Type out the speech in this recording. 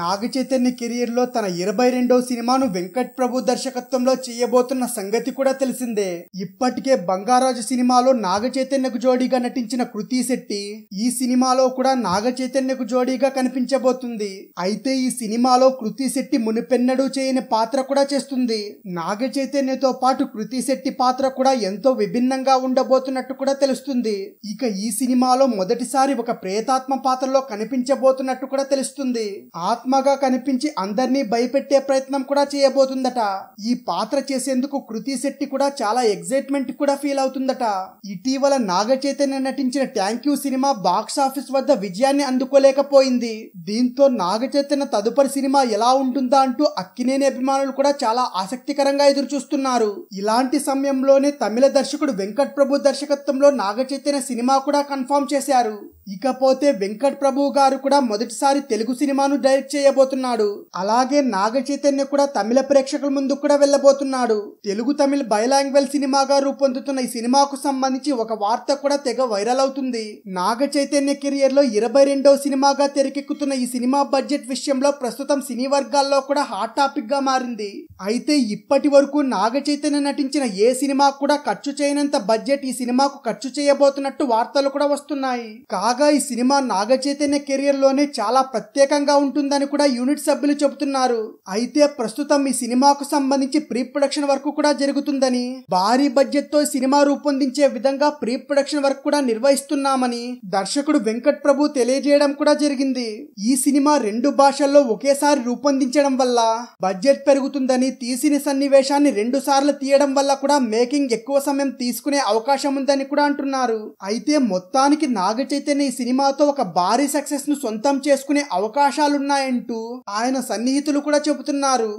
నాగ చైతన్య కెరియర్లో తన ఇరవై రెండవ సినిమాను వెంకట్ ప్రభు దర్శకత్వంలో చేయబోతున్న సంగతి కూడా తెలిసిందే ఇప్పటికే బంగారాజు సినిమాలో నాగ చైతన్యకు జోడీగా నటించిన కృతి శెట్టి ఈ సినిమాలో కూడా నాగ చైతన్యకు జోడీగా కనిపించబోతుంది అయితే ఈ సినిమాలో కృతి శెట్టి మునిపెన్నడూ చేయని పాత్ర కూడా చేస్తుంది నాగ చైతన్యతో పాటు కృతి శెట్టి పాత్ర కూడా ఎంతో విభిన్నంగా ఉండబోతున్నట్టు కూడా తెలుస్తుంది ఇక ఈ సినిమాలో మొదటిసారి ఒక ప్రేతాత్మ పాత్రలో కనిపించబోతున్నట్టు కూడా తెలుస్తుంది ఆ ఆత్మగా కనిపించి అందరినీ భయపెట్టే ప్రయత్నం కూడా చేయబోతుందట ఈ పాత్ర చేసేందుకు కృతి శెట్టి కూడా చాలా ఎగ్జైట్మెంట్ కూడా ఫీల్ అవుతుందట ఇటీవల నాగ చైతన్య నటించిన థ్యాంక్ యూ సినిమా బాక్స్ ఆఫీస్ వద్ద విజయాన్ని అందుకోలేకపోయింది దీంతో నాగ చైతన్య తదుపరి సినిమా ఎలా ఉంటుందా అంటూ అక్కినేని అభిమానులు కూడా చాలా ఆసక్తికరంగా ఎదురు చూస్తున్నారు ఇలాంటి సమయంలోనే తమిళ దర్శకుడు వెంకట్ ప్రభు దర్శకత్వంలో నాగ చైతన్య సినిమా కూడా కన్ఫర్మ్ చేశారు ఇకపోతే వెంకట్ ప్రభు గారు కూడా మొదటిసారి తెలుగు సినిమాను డైరెక్ట్ చేయబోతున్నాడు అలాగే నాగ చైతన్య కూడా తమిళ ప్రేక్షకుల ముందు కూడా వెళ్ళబోతున్నాడు తెలుగు తమిళ బైలాంగ్వేజ్ సినిమాగా రూపొందుతున్న ఈ సినిమాకు సంబంధించి ఒక వార్త కూడా తెగ వైరల్ అవుతుంది నాగ చైతన్య కెరియర్ లో ఇరవై రెండవ సినిమాగా తెరకెక్కుతున్న ఈ సినిమా బడ్జెట్ విషయంలో ప్రస్తుతం సినీ వర్గాల్లో కూడా హాట్ టాపిక్ గా మారింది అయితే ఇప్పటి వరకు నాగ చైతన్య నటించిన ఏ సినిమా కూడా ఖర్చు చేయనంత బడ్జెట్ ఈ సినిమాకు ఖర్చు చేయబోతున్నట్టు వార్తలు కూడా వస్తున్నాయి కా కాగా ఈ సినిమా నాగ చైతన్య కెరియర్లోనే చాలా ప్రత్యేకంగా ఉంటుందని కూడా యూనిట్ సభ్యులు చెబుతున్నారు అయితే ప్రస్తుతం ఈ సినిమాకు సంబంధించి ప్రీ ప్రొడక్షన్ వర్క్ కూడా జరుగుతుందని భారీ బడ్జెట్ తో సినిమా రూపొందించే విధంగా ప్రీ ప్రొడక్షన్ వర్క్ కూడా నిర్వహిస్తున్నామని దర్శకుడు వెంకట్ ప్రభు తెలియజేయడం కూడా జరిగింది ఈ సినిమా రెండు భాషల్లో ఒకేసారి రూపొందించడం వల్ల బడ్జెట్ పెరుగుతుందని తీసిన సన్నివేశాన్ని రెండు సార్లు తీయడం వల్ల కూడా మేకింగ్ ఎక్కువ సమయం తీసుకునే అవకాశం ఉందని కూడా అంటున్నారు అయితే మొత్తానికి నాగ చైతన్య ఈ సినిమాతో ఒక భారీ సక్సెస్ ను సొంతం చేసుకునే అవకాశాలున్నాయంటూ ఆయన సన్నిహితులు కూడా చెబుతున్నారు